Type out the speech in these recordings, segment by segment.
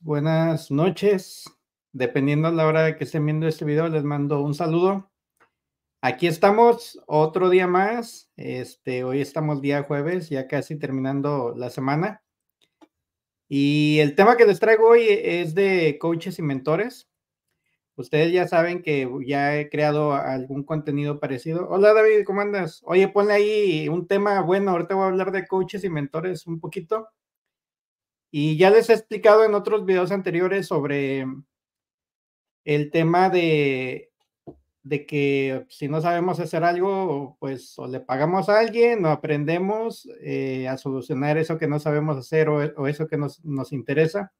buenas noches. Dependiendo de la hora que estén viendo este video, les mando un saludo. Aquí estamos, otro día más. Este, hoy estamos día jueves, ya casi terminando la semana. Y el tema que les traigo hoy es de coaches y mentores. Ustedes ya saben que ya he creado algún contenido parecido. Hola David, ¿cómo andas? Oye, ponle ahí un tema bueno. Ahorita voy a hablar de coaches y mentores un poquito. Y ya les he explicado en otros videos anteriores sobre el tema de, de que si no sabemos hacer algo, pues o le pagamos a alguien o aprendemos eh, a solucionar eso que no sabemos hacer o, eso que nos, interesa.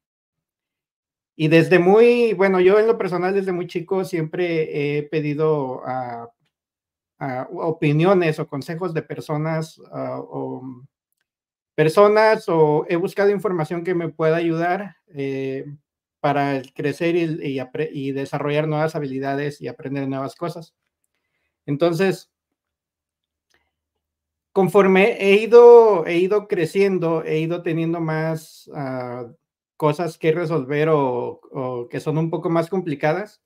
Y desde muy, bueno, yo en lo personal desde muy chico siempre he pedido opiniones o consejos de personas ah, o personas o he buscado información que me pueda ayudar eh, para crecer y, desarrollar nuevas habilidades y aprender nuevas cosas. Entonces, conforme he ido, he ido creciendo, he ido teniendo más ah, cosas que resolver o, que son un poco más complicadas.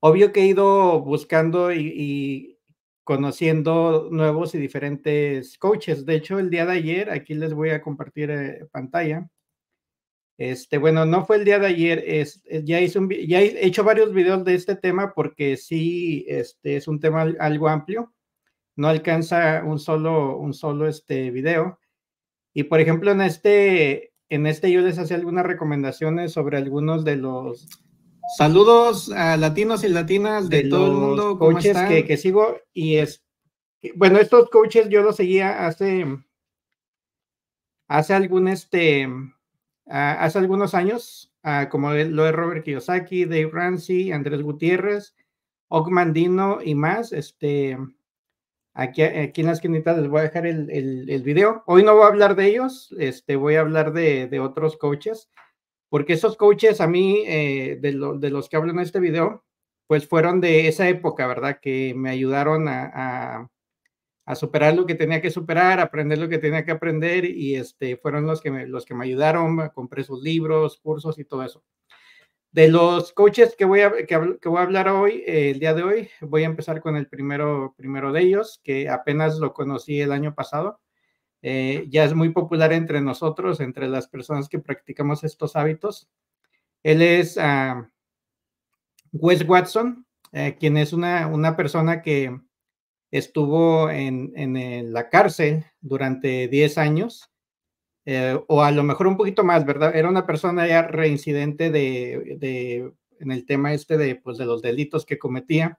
Obvio que he ido buscando y, y conociendo nuevos y diferentes coaches. De hecho, el día de ayer, aquí les voy a compartir eh, pantalla. Este, bueno, no fue el día de ayer, eh, ya, hice un, ya he hecho varios videos de este tema porque sí, este es un tema algo amplio, no alcanza un solo, un solo este video. Y por ejemplo, en este, en este yo les hacía algunas recomendaciones sobre algunos de los Saludos a latinos y latinas de, todo el mundo. ¿Cómo coaches Que, sigo y es. Bueno, estos coaches yo los seguía hace. Hace algún este. hace algunos años, como lo es Robert Kiyosaki, Dave Ramsey, Andrés Gutiérrez, Ogmandino y más. Este, aquí, aquí en la esquinita les voy a dejar el, el, video. Hoy no voy a hablar de ellos, este, voy a hablar de, de otros coaches porque esos coaches a mí, eh, de, los que hablo en este video, pues fueron de esa época, ¿verdad? Que me ayudaron a, superar lo que tenía que superar, aprender lo que tenía que aprender y este, fueron los que, me, los que me ayudaron, compré sus libros, cursos y todo eso. De los coaches que voy a, voy a hablar hoy, eh, el día de hoy, voy a empezar con el primero, primero de ellos, que apenas lo conocí el año pasado. Eh, ya es muy popular entre nosotros, entre las personas que practicamos estos hábitos. Él es ah, Wes Watson, eh, quien es una, una, persona que estuvo en, eh, la cárcel durante 10 años, o a lo mejor un poquito más, ¿verdad? Era una persona ya reincidente de, en el tema este de pues, los delitos que cometía.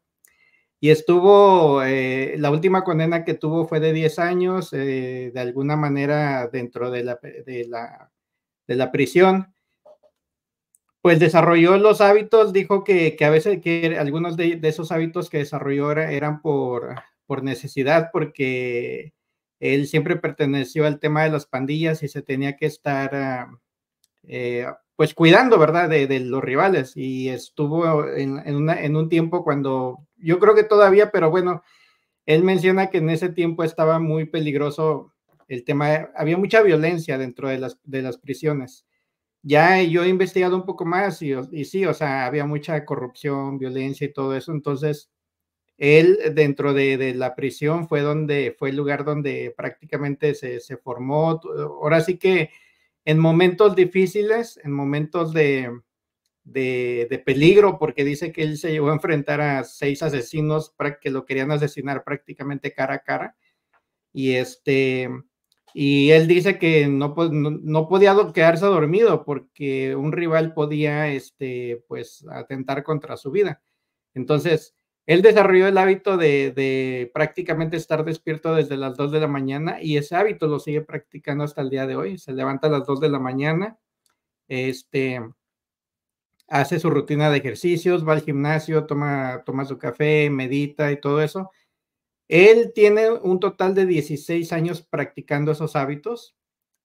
Y estuvo, eh, la última condena que tuvo fue de 10 años, eh, de alguna manera dentro de la, de la, de la prisión. Pues desarrolló los hábitos, dijo que, a veces que algunos de, esos hábitos que desarrolló eran por, por necesidad, porque él siempre perteneció al tema de las pandillas y se tenía que estar ah, eh, pues cuidando, ¿verdad?, de, los rivales. Y estuvo en, un tiempo cuando, yo creo que todavía, pero bueno, él menciona que en ese tiempo estaba muy peligroso el tema, había mucha violencia dentro de las, de las prisiones. Ya yo he investigado un poco más y, y sí, o sea, había mucha corrupción, violencia y todo eso. Entonces, él dentro de, la prisión fue donde fue el lugar donde prácticamente se, se formó. Ahora sí que en momentos difíciles, en momentos de, peligro, porque dice que él se llevó a enfrentar a seis asesinos que lo querían asesinar prácticamente cara a cara. Y este, y él dice que no, pues, no, podía quedarse dormido porque un rival podía, este, pues, atentar contra su vida. Entonces, él desarrolló el hábito de, prácticamente estar despierto desde las 2 de la mañana y ese hábito lo sigue practicando hasta el día de hoy. Se levanta a las 2 de la mañana, este, hace su rutina de ejercicios, va al gimnasio, toma, toma su café, medita y todo eso. Él tiene un total de 16 años practicando esos hábitos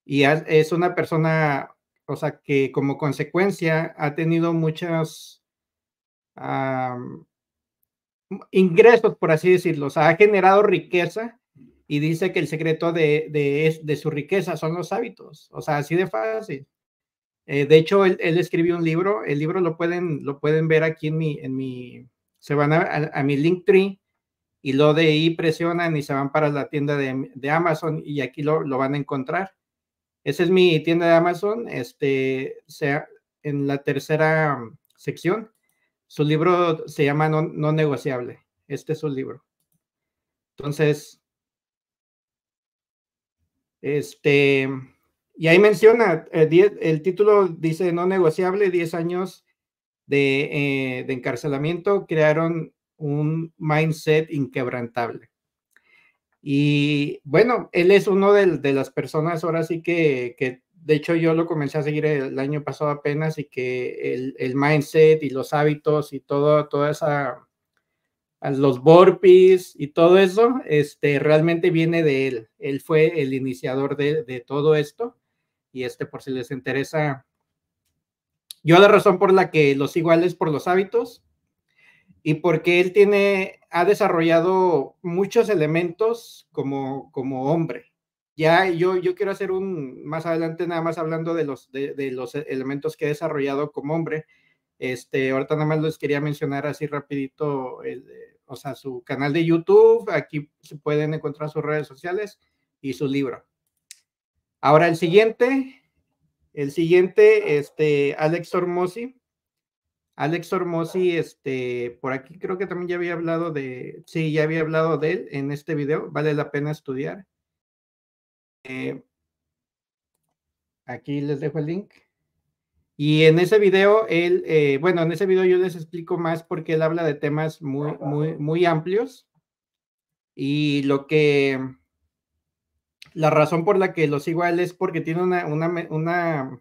y es una persona, o sea, que como consecuencia ha tenido muchas ingresos, por así decirlo, o sea, ha generado riqueza y dice que el secreto de, de, su riqueza son los hábitos, o sea, así de fácil. Eh, de hecho, él, escribió un libro, el libro lo pueden, lo pueden ver aquí en mi, en mi, se van a, a, mi Linktree y lo de ahí presionan y se van para la tienda de, Amazon y aquí lo, lo, van a encontrar. Esa es mi tienda de Amazon, este, sea en la tercera sección su libro se llama No, negociable. Este es su libro. Entonces, este, y ahí menciona, eh, el, título dice no negociable, 10 años eh, de, encarcelamiento, crearon un mindset inquebrantable. Y bueno, él es uno de, las personas ahora sí que, que de hecho, yo lo comencé a seguir el, año pasado apenas y que el, mindset y los hábitos y todo, toda esa, los burpees y todo eso, este, realmente viene de él. Él fue el iniciador de, todo esto y este, por si les interesa, yo la razón por la que los iguales es por los hábitos y porque él tiene, ha desarrollado muchos elementos como, como hombre ya yo, yo quiero hacer un, más adelante nada más hablando de los, de, los elementos que he desarrollado como hombre. Este, ahorita nada más les quería mencionar así rapidito, o sea, su canal de YouTube, aquí se pueden encontrar sus redes sociales y su libro. Ahora el siguiente, el siguiente, este, Alex Ormosi. Alex Ormosi, este, por aquí creo que también ya había hablado de, sí, ya había hablado de él en este video, vale la pena estudiar. Eh, aquí les dejo el link. Y en ese video, él, eh, bueno, en ese video yo les explico más porque él habla de temas muy, muy, muy amplios. Y lo que, la razón por la que los sigo él es porque tiene una, una, una,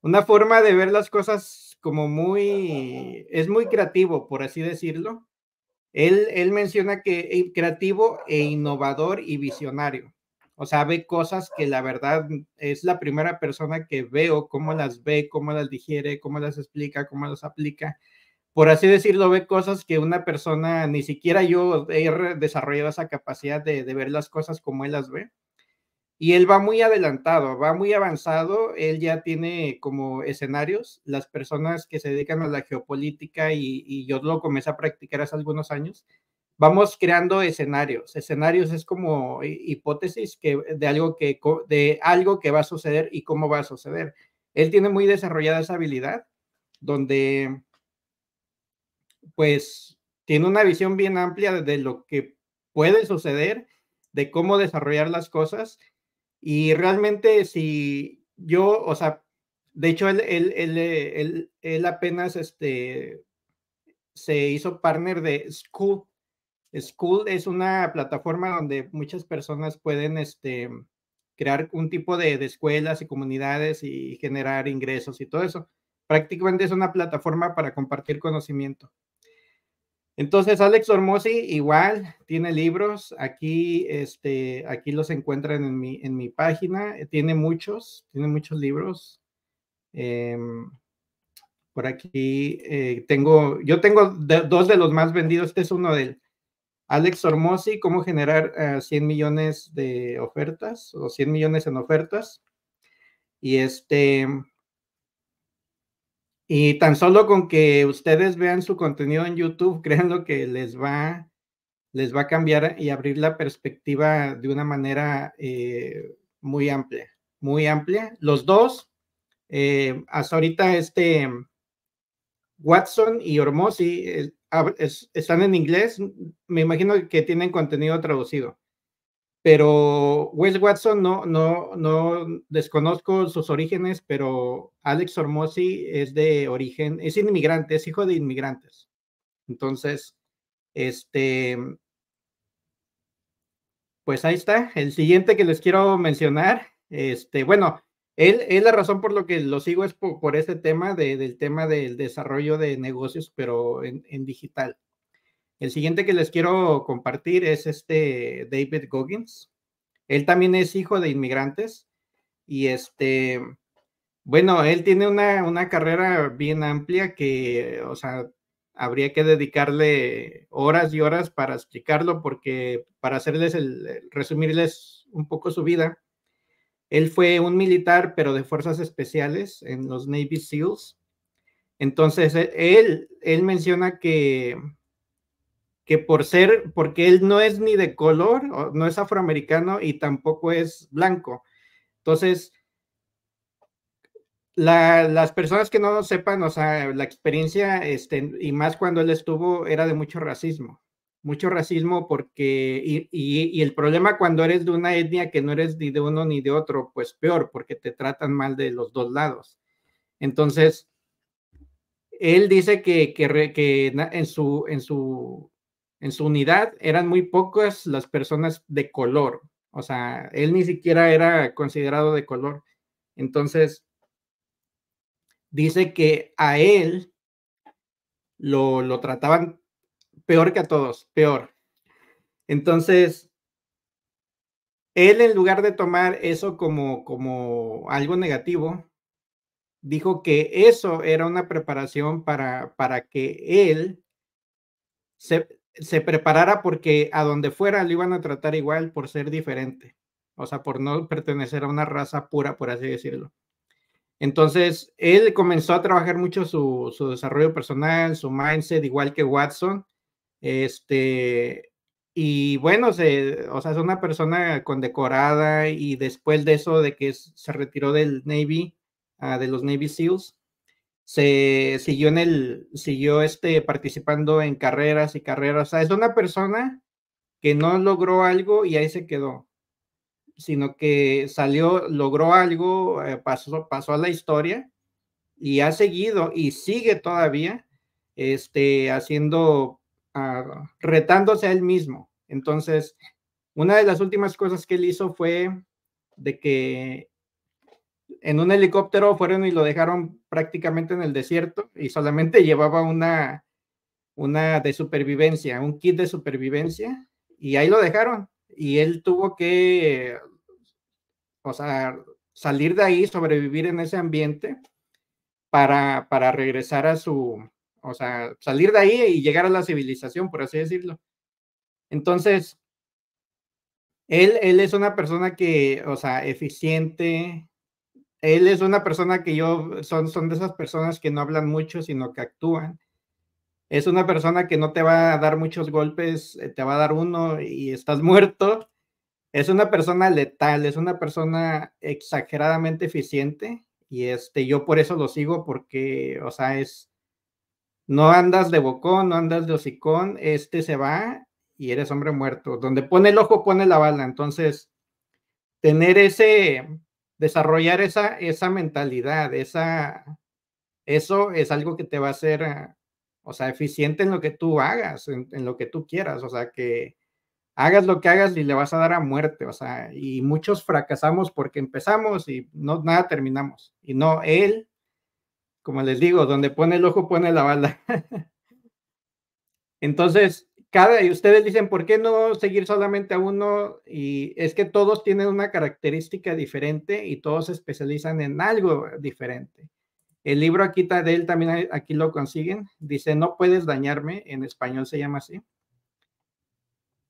una forma de ver las cosas como muy, es muy creativo, por así decirlo. Él, él menciona que es eh, creativo e innovador y visionario. O sea, ve cosas que la verdad es la primera persona que veo cómo las ve, cómo las digiere, cómo las explica, cómo las aplica. Por así decirlo, ve cosas que una persona, ni siquiera yo he desarrollado esa capacidad de, ver las cosas como él las ve. Y él va muy adelantado, va muy avanzado, él ya tiene como escenarios, las personas que se dedican a la geopolítica y, y yo lo comencé a practicar hace algunos años, vamos creando escenarios. Escenarios es como hipótesis que, de, algo que, de algo que va a suceder y cómo va a suceder. Él tiene muy desarrollada esa habilidad, donde pues tiene una visión bien amplia de lo que puede suceder, de cómo desarrollar las cosas. Y realmente si yo, o sea, de hecho él, él, él, él apenas este, se hizo partner de Scoop School es una plataforma donde muchas personas pueden este, crear un tipo de, escuelas y comunidades y generar ingresos y todo eso. Prácticamente es una plataforma para compartir conocimiento. Entonces, Alex Ormosi igual tiene libros. Aquí, este, aquí los encuentran en mi, página. Eh, tiene muchos, tiene muchos libros. Em, por aquí eh, tengo, yo tengo dos de los más vendidos. Este es uno de él. Alex Ormosi, ¿cómo generar 100 eh, millones de ofertas o 100 millones en ofertas? Y este... Y tan solo con que ustedes vean su contenido en YouTube, lo que les va, les va a cambiar y abrir la perspectiva de una manera eh, muy amplia, muy amplia. Los dos, eh, hasta ahorita este Watson y Hormozzi, están en inglés, me imagino que tienen contenido traducido. Pero Wes Watson no, no, no desconozco sus orígenes, pero Alex Hormozzi es de origen, es inmigrante, es hijo de inmigrantes. Entonces, este, pues ahí está. El siguiente que les quiero mencionar, este, bueno, él es la razón por lo que lo sigo es por, ese tema del tema del desarrollo de negocios, pero en, digital. El siguiente que les quiero compartir es este David Goggins. Él también es hijo de inmigrantes y este, bueno, él tiene una, una carrera bien amplia que, o sea, habría que dedicarle horas y horas para explicarlo porque para hacerles el, resumirles un poco su vida él fue un militar, pero de fuerzas especiales en los Navy SEALs. Entonces, e-, él, él menciona que, que por ser, porque él no es ni de color, no es afroamericano y tampoco es blanco. Entonces, las personas que no lo sepan, o sea, la experiencia, este, y más cuando él estuvo, era de mucho racismo mucho racismo porque, y, el problema cuando eres de una etnia que no eres ni de uno ni de otro, pues peor, porque te tratan mal de los dos lados. Entonces, él dice que, que, en, su, en, su, en su unidad eran muy pocas las personas de color, o sea, él ni siquiera era considerado de color. Entonces, dice que a él lo, lo trataban peor que a todos, peor. Entonces, él en lugar de tomar eso como, como algo negativo, dijo que eso era una preparación para, para que él se, preparara porque a donde fuera lo iban a tratar igual por ser diferente, o sea, por no pertenecer a una raza pura, por así decirlo. Entonces, él comenzó a trabajar mucho su desarrollo personal, su mindset, igual que Watson, este, y bueno, se, o sea, es una persona condecorada y después de eso, de que se retiró del Navy, ah, de los Navy SEALs, se siguió en el, siguió este, participando en carreras y carreras. O sea, es una persona que no logró algo y ahí se quedó, sino que salió, logró algo, eh, pasó, pasó a la historia y ha seguido y sigue todavía este, haciendo retándose a él mismo. Entonces, una de las últimas cosas que él hizo fue de que en un helicóptero fueron y lo dejaron prácticamente en el desierto y solamente llevaba una, una de supervivencia, un kit de supervivencia y ahí lo dejaron. Y él tuvo que, o salir de ahí, sobrevivir en ese ambiente para, para regresar a su, o sea, salir de ahí y llegar a la civilización, por así decirlo. Entonces, él, él es una persona que, o sea, eficiente, él es una persona que yo, son, son de esas personas que no hablan mucho, sino que actúan. Es una persona que no te va a dar muchos golpes, eh, te va a dar uno y estás muerto. Es una persona letal, es una persona exageradamente eficiente y este, yo por eso lo sigo porque, o sea, es, no andas de bocón, no andas de hocicón, este se va y eres hombre muerto. Donde pone el ojo, pone la bala. Entonces, tener ese, desarrollar esa, esa mentalidad, esa, eso es algo que te va a hacer, o sea, eficiente en lo que tú hagas, en, lo que tú quieras, o sea, que hagas lo que hagas y le vas a dar a muerte, o sea, y muchos fracasamos porque empezamos y no nada terminamos, y no él, como les digo, donde pone el ojo pone la bala. Entonces, cada, y ustedes dicen, ¿por qué no seguir solamente a uno? Y es que todos tienen una característica diferente y todos se especializan en algo diferente. El libro aquí de él también aquí lo consiguen. Dice, no puedes dañarme, en español se llama así.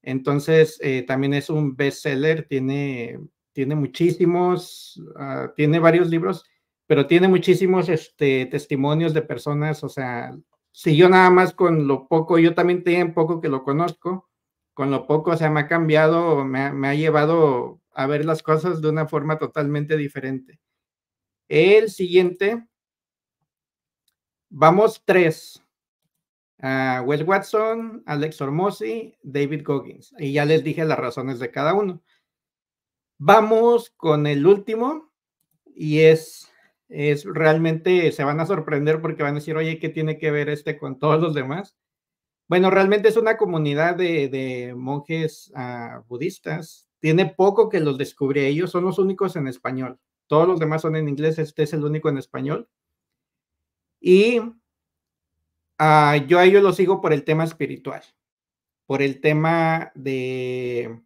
Entonces, eh, también es un bestseller, tiene, tiene muchísimos, ah, tiene varios libros pero tiene muchísimos este, testimonios de personas, o sea, si yo nada más con lo poco, yo también tengo poco que lo conozco, con lo poco, o sea, me ha cambiado, me ha, llevado a ver las cosas de una forma totalmente diferente. El siguiente, vamos tres. Uh, Wes Watson, Alex Ormosi, David Goggins. Y ya les dije las razones de cada uno. Vamos con el último y es es, realmente se van a sorprender porque van a decir, oye, ¿qué tiene que ver este con todos los demás? Bueno, realmente es una comunidad de, monjes ah, budistas. Tiene poco que los descubrí ellos, son los únicos en español. Todos los demás son en inglés, este es el único en español. Y ah, yo a ellos los sigo por el tema espiritual, por el tema de,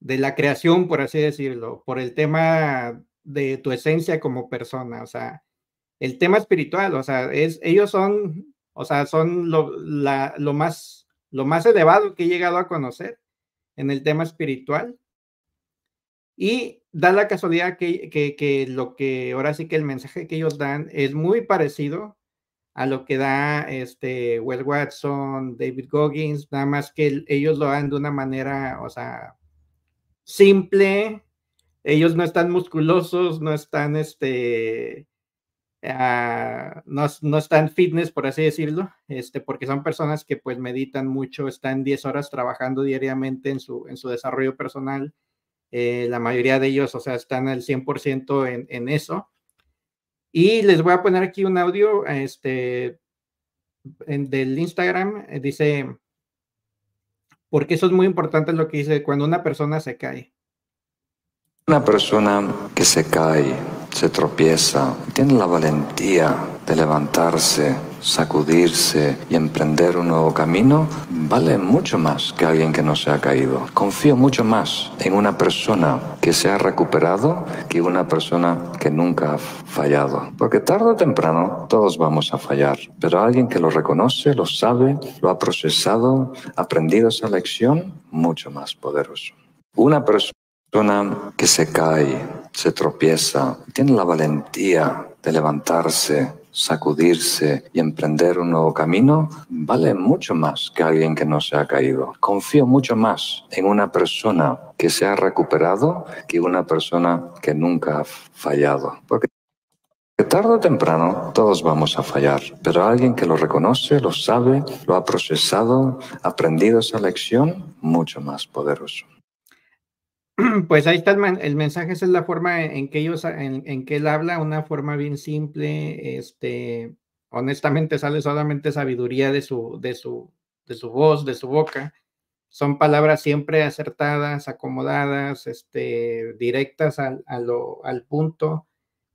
de la creación, por así decirlo, por el tema de tu esencia como persona, o sea, el tema espiritual, o sea, es, ellos son, o sea, son lo, más, lo más elevado que he llegado a conocer en el tema espiritual. Y da la casualidad que, que, lo que ahora sí que el mensaje que ellos dan es muy parecido a lo que da este Will Watson, David Goggins, nada más que ellos lo dan de una manera, o sea, simple, ellos no están musculosos, no están, este, ah, no, están fitness, por así decirlo, este, porque son personas que pues meditan mucho, están 10 horas trabajando diariamente en su, en su desarrollo personal. Eh, la mayoría de ellos, o sea, están al 100% en, en eso. Y les voy a poner aquí un audio este, del Instagram. Eh, dice, porque eso es muy importante lo que dice, cuando una persona se cae. Una persona que se cae, se tropieza, tiene la valentía de levantarse, sacudirse y emprender un nuevo camino, vale mucho más que alguien que no se ha caído. Confío mucho más en una persona que se ha recuperado que una persona que nunca ha fallado. Porque tarde o temprano todos vamos a fallar, pero alguien que lo reconoce, lo sabe, lo ha procesado, aprendido esa lección, mucho más poderoso. Una persona persona que se cae, se tropieza, tiene la valentía de levantarse, sacudirse y emprender un nuevo camino, vale mucho más que alguien que no se ha caído. Confío mucho más en una persona que se ha recuperado que una persona que nunca ha fallado. Porque tarde o temprano todos vamos a fallar, pero alguien que lo reconoce, lo sabe, lo ha procesado, aprendido esa lección, mucho más poderoso. pues ahí está el, mensaje, esa es la forma en que ellos, en, que él habla, una forma bien simple, este, honestamente sale solamente sabiduría de su, de su, de su voz, de su boca. Son palabras siempre acertadas, acomodadas, este, directas al, punto.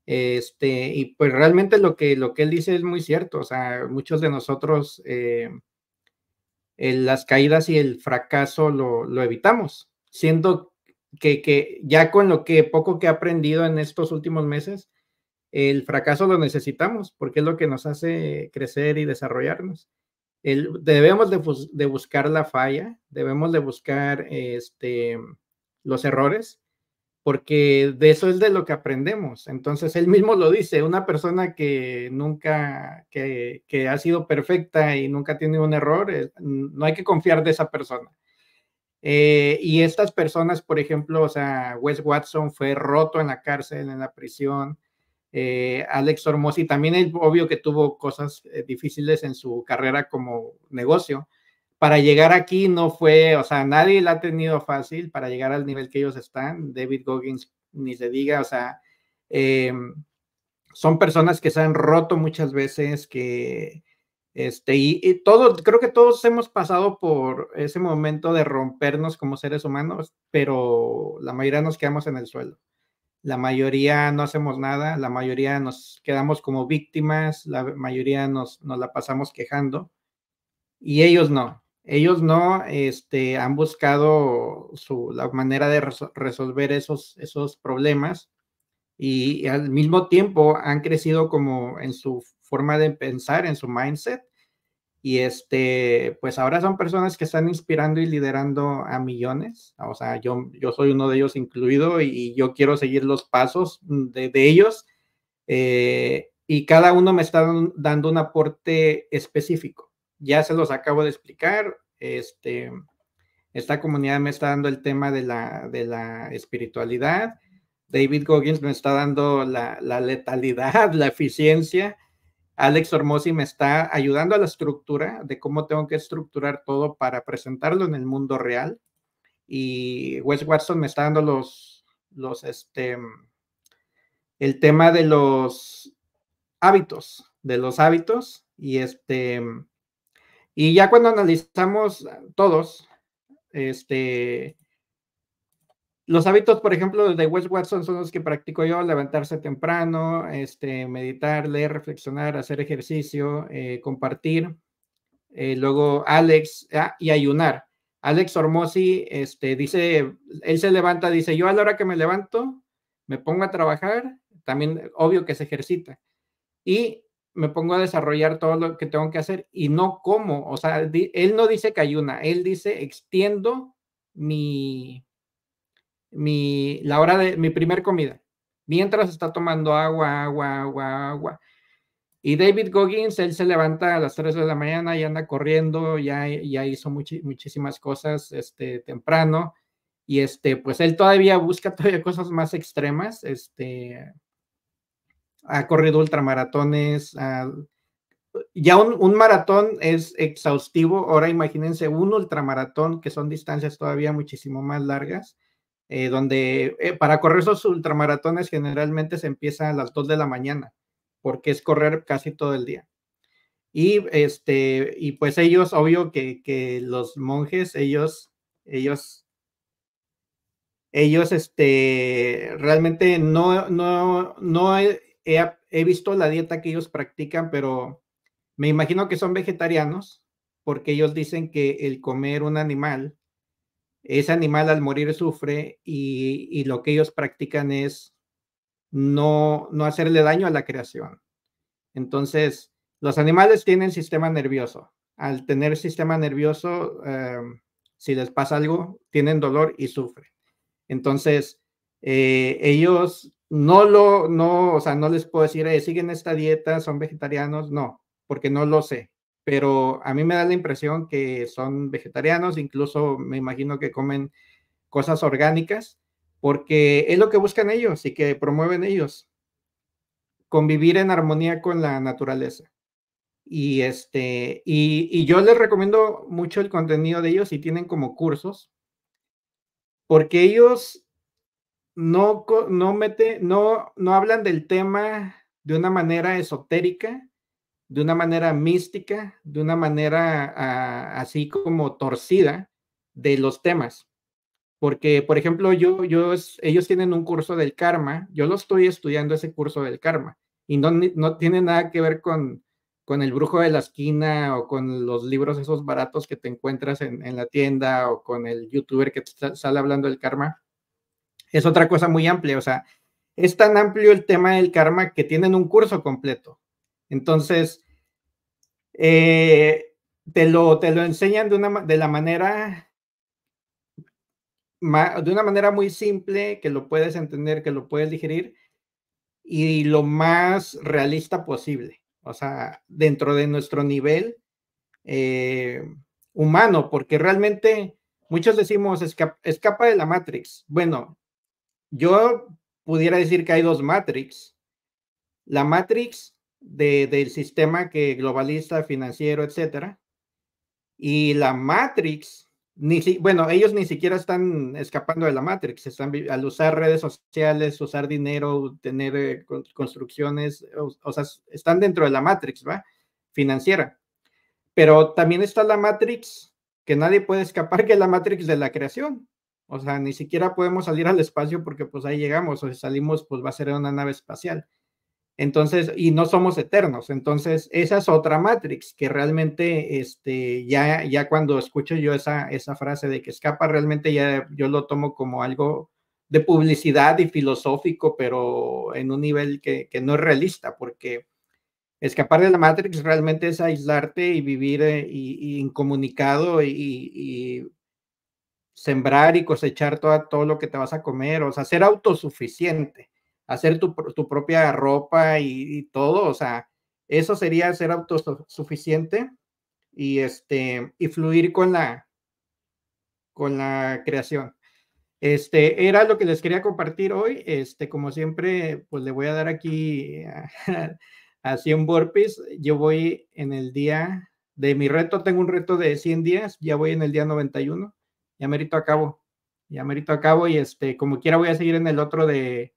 Este, y pues realmente lo que, lo que él dice es muy cierto. O sea, muchos de nosotros eh, las caídas y el fracaso lo, lo evitamos, siendo que, ya con lo que poco que ha aprendido en estos últimos meses, el fracaso lo necesitamos porque es lo que nos hace crecer y desarrollarnos. debemos de, buscar la falla, debemos de buscar este, los errores, porque de eso es de lo que aprendemos. Entonces, él mismo lo dice, una persona que nunca, que ha sido perfecta y nunca tiene un error, eh, no hay que confiar de esa persona. Eh, y estas personas, por ejemplo, o sea, Wes Watson fue roto en la cárcel, en la prisión, eh, Alex Hormozzi también es obvio que tuvo cosas eh, difíciles en su carrera como negocio. Para llegar aquí no fue, o sea, nadie la ha tenido fácil para llegar al nivel que ellos están. David Goggins, ni se diga, o sea, em, son personas que se han roto muchas veces, que este, y, todo, creo que todos hemos pasado por ese momento de rompernos como seres humanos, pero la mayoría nos quedamos en el suelo. La mayoría no hacemos nada, la mayoría nos quedamos como víctimas, la mayoría nos, nos la pasamos quejando. Y ellos no, ellos no este, han buscado su, la manera de resolver esos, esos problemas y al mismo tiempo han crecido como en su forma de pensar, en su mindset. Y este, pues ahora son personas que están inspirando y liderando a millones. O sea, yo, yo soy uno de ellos incluido y yo quiero seguir los pasos de, ellos. Eh, y cada uno me está dando un aporte específico. Ya se los acabo de explicar. Este, esta comunidad me está dando el tema de la, de la espiritualidad. David Goggins me está dando la, la letalidad, la eficiencia. Alex Ormosi me está ayudando a la estructura de cómo tengo que estructurar todo para presentarlo en el mundo real. Y Wes Watson me está dando los, los, este, el tema de los hábitos, de los hábitos. Y este, y ya cuando analizamos todos, este, los hábitos, por ejemplo, de Wes Watson son los que practico yo, levantarse temprano, este, meditar, leer, reflexionar, hacer ejercicio, eh, compartir. Eh, luego Alex, ah, y ayunar. Alex Ormosi este, dice, él se levanta, dice, yo a la hora que me levanto, me pongo a trabajar, también obvio que se ejercita, y me pongo a desarrollar todo lo que tengo que hacer y no como, o sea, él no dice que ayuna, él dice extiendo mi, mi, la hora de mi primer comida, mientras está tomando agua, agua, agua, agua. Y David Goggins, él se levanta a las 3 de la mañana y anda corriendo, ya, ya hizo muchísimas cosas este, temprano. Y este, pues él todavía busca todavía cosas más extremas. Este, ha corrido ultramaratones. ya un, un, maratón es exhaustivo. Ahora imagínense un ultramaratón, que son distancias todavía muchísimo más largas. Eh, donde eh, para correr esos ultramaratones generalmente se empieza a las 2 de la mañana, porque es correr casi todo el día. Y, este, y pues ellos, obvio que, los monjes, ellos, ellos, ellos, este, realmente no, no, no he visto la dieta que ellos practican, pero me imagino que son vegetarianos, porque ellos dicen que el comer un animal ese animal al morir sufre y, lo que ellos practican es no, no hacerle daño a la creación. Entonces, los animales tienen sistema nervioso. Al tener sistema nervioso, em, si les pasa algo, tienen dolor y sufren. Entonces, eh, ellos no lo, no, o sea, no les puedo decir, siguen esta dieta, son vegetarianos, no, porque no lo sé pero a mí me da la impresión que son vegetarianos, incluso me imagino que comen cosas orgánicas, porque es lo que buscan ellos y que promueven ellos, convivir en armonía con la naturaleza. Y, este, y, yo les recomiendo mucho el contenido de ellos y tienen como cursos, porque ellos no, no, mete, no, no hablan del tema de una manera esotérica, de una manera mística, de una manera ah, así como torcida de los temas. Porque, por ejemplo, yo, ellos tienen un curso del karma, yo lo estoy estudiando ese curso del karma, y no, no tiene nada que ver con, con el brujo de la esquina o con los libros esos baratos que te encuentras en, en la tienda o con el youtuber que sale hablando del karma. Es otra cosa muy amplia, o sea, es tan amplio el tema del karma que tienen un curso completo entonces, eh, te, lo, te lo enseñan de, una, de la manera de una manera muy simple, que lo puedes entender, que lo puedes digerir y lo más realista posible, o sea, dentro de nuestro nivel eh, humano, porque realmente muchos decimos escapa, escapa de la Matrix. Bueno, yo pudiera decir que hay dos Matrix. La Matrix del sistema que globalista, financiero, etcétera. Y la Matrix, ni bueno, ellos ni siquiera están escapando de la Matrix, están al usar redes sociales, usar dinero, tener eh, construcciones, o, sea, están dentro de la Matrix, ¿va? Financiera. Pero también está la Matrix, que nadie puede escapar, que es la Matrix de la creación. O sea, ni siquiera podemos salir al espacio porque pues ahí llegamos, o si salimos, pues va a ser una nave espacial. Entonces, y no somos eternos. Entonces, esa es otra Matrix que realmente, este, ya, ya cuando escucho yo esa, frase de que escapa, realmente ya yo lo tomo como algo de publicidad y filosófico, pero en un nivel que, no es realista, porque escapar de la Matrix realmente es aislarte y vivir eh, incomunicado y, y sembrar y cosechar todo, todo lo que te vas a comer, o sea, ser autosuficiente hacer tu, tu propia ropa y, todo, o sea, eso sería ser autosuficiente y, este, y fluir con la, con la creación. Este, era lo que les quería compartir hoy. Este, como siempre, pues le voy a dar aquí a, 100 burpees. Yo voy en el día de mi reto, tengo un reto de 100 días, ya voy en el día 91, ya merito cabo ya merito cabo y este, como quiera voy a seguir en el otro de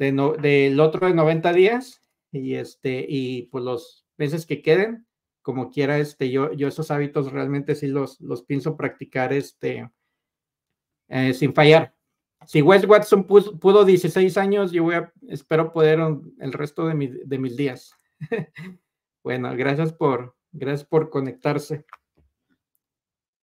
de del otro de 90 días y, este, y pues los meses que queden, como quiera, este, yo, yo esos hábitos realmente sí los, los pienso practicar este, eh, sin fallar. Si Wes Watson pudo, 16 años, yo voy espero poder el resto de, mi, de mis días. bueno, gracias por, gracias por conectarse.